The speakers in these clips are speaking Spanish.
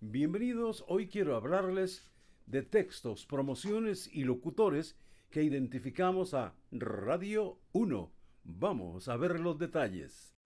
Bienvenidos, hoy quiero hablarles de textos, promociones y locutores que identificamos a Radio 1. Vamos a ver los detalles.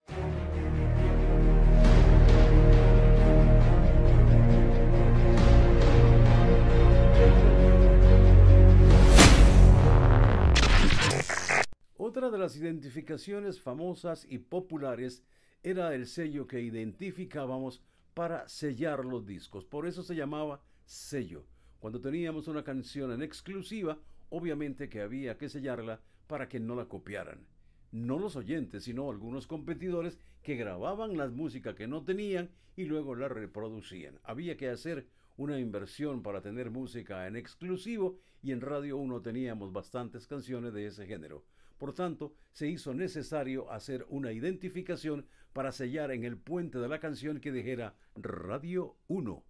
Otra de las identificaciones famosas y populares era el sello que identificábamos para sellar los discos. Por eso se llamaba sello. Cuando teníamos una canción en exclusiva, obviamente que había que sellarla para que no la copiaran. No los oyentes, sino algunos competidores que grababan la música que no tenían y luego la reproducían. Había que hacer una inversión para tener música en exclusivo y en Radio 1 teníamos bastantes canciones de ese género. Por tanto, se hizo necesario hacer una identificación para sellar en el puente de la canción que dijera Radio 1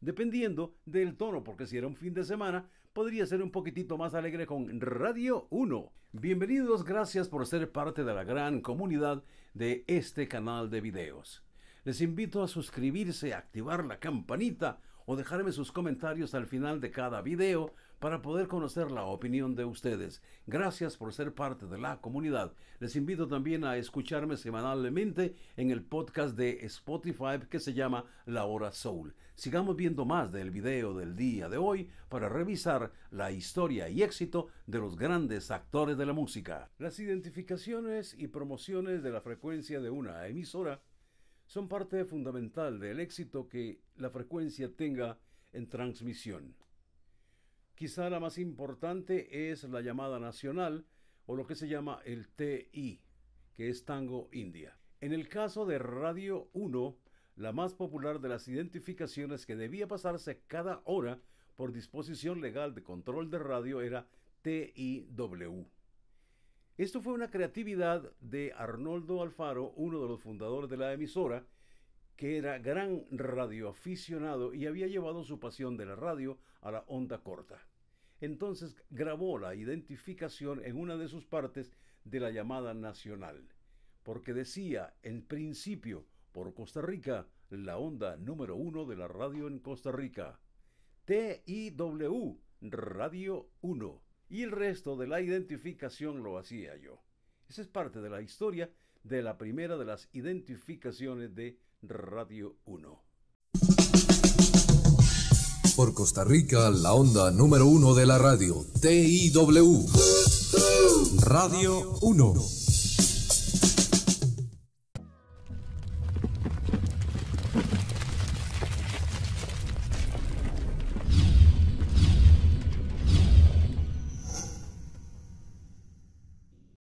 dependiendo del tono, porque si era un fin de semana, podría ser un poquitito más alegre con Radio 1. Bienvenidos, gracias por ser parte de la gran comunidad de este canal de videos. Les invito a suscribirse, activar la campanita o dejarme sus comentarios al final de cada video para poder conocer la opinión de ustedes. Gracias por ser parte de la comunidad. Les invito también a escucharme semanalmente en el podcast de Spotify que se llama La Hora Soul. Sigamos viendo más del video del día de hoy para revisar la historia y éxito de los grandes actores de la música. Las identificaciones y promociones de la frecuencia de una emisora son parte fundamental del éxito que la frecuencia tenga en transmisión. Quizá la más importante es la llamada nacional o lo que se llama el TI, que es Tango India. En el caso de Radio 1, la más popular de las identificaciones que debía pasarse cada hora por disposición legal de control de radio era TIW. Esto fue una creatividad de Arnoldo Alfaro, uno de los fundadores de la emisora, que era gran radioaficionado y había llevado su pasión de la radio a la onda corta. Entonces grabó la identificación en una de sus partes de la llamada nacional, porque decía, en principio, por Costa Rica, la onda número uno de la radio en Costa Rica. TIW, Radio 1 y el resto de la identificación lo hacía yo. Esa es parte de la historia de la primera de las identificaciones de Radio 1. Por Costa Rica, la onda número uno de la radio, TIW. Radio 1.